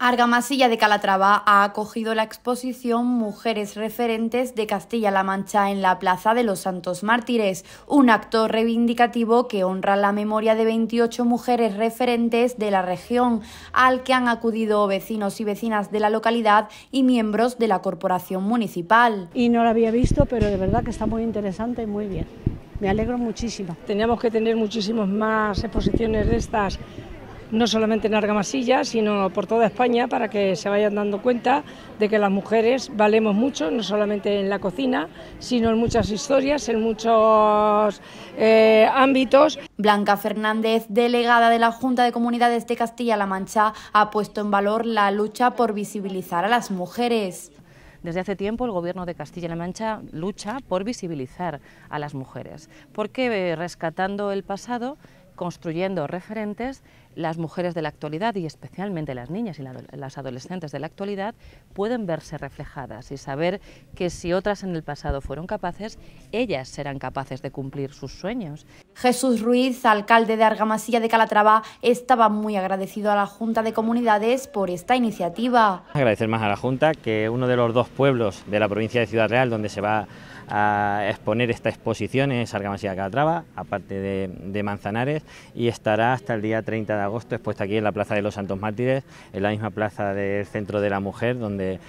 Argamasilla de Calatrava ha acogido la exposición Mujeres referentes de Castilla-La Mancha en la Plaza de los Santos Mártires, un acto reivindicativo que honra la memoria de 28 mujeres referentes de la región, al que han acudido vecinos y vecinas de la localidad y miembros de la corporación municipal. Y no la había visto, pero de verdad que está muy interesante y muy bien. Me alegro muchísimo. Teníamos que tener muchísimas más exposiciones de estas no solamente en Argamasilla, sino por toda España, para que se vayan dando cuenta de que las mujeres valemos mucho, no solamente en la cocina, sino en muchas historias, en muchos eh, ámbitos. Blanca Fernández, delegada de la Junta de Comunidades de Castilla-La Mancha, ha puesto en valor la lucha por visibilizar a las mujeres. Desde hace tiempo el Gobierno de Castilla-La Mancha lucha por visibilizar a las mujeres, porque eh, rescatando el pasado construyendo referentes, las mujeres de la actualidad y especialmente las niñas y las adolescentes de la actualidad pueden verse reflejadas y saber que si otras en el pasado fueron capaces, ellas serán capaces de cumplir sus sueños. Jesús Ruiz, alcalde de Argamasilla de Calatrava, estaba muy agradecido a la Junta de Comunidades por esta iniciativa. Agradecer más a la Junta que uno de los dos pueblos de la provincia de Ciudad Real donde se va a exponer esta exposición en de Calatrava, aparte de, Manzanares, y estará hasta el día 30 de agosto expuesta aquí en la Plaza de los Santos Mártires, en la misma plaza del Centro de la Mujer, donde,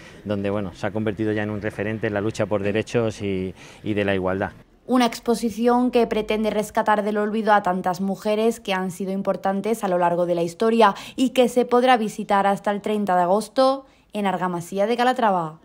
bueno, se ha convertido ya en un referente en la lucha por derechos y, y de la igualdad. Una exposición que pretende rescatar del olvido a tantas mujeres que han sido importantes a lo largo de la historia y que se podrá visitar hasta el 30 de agosto en Argamasía de Calatrava.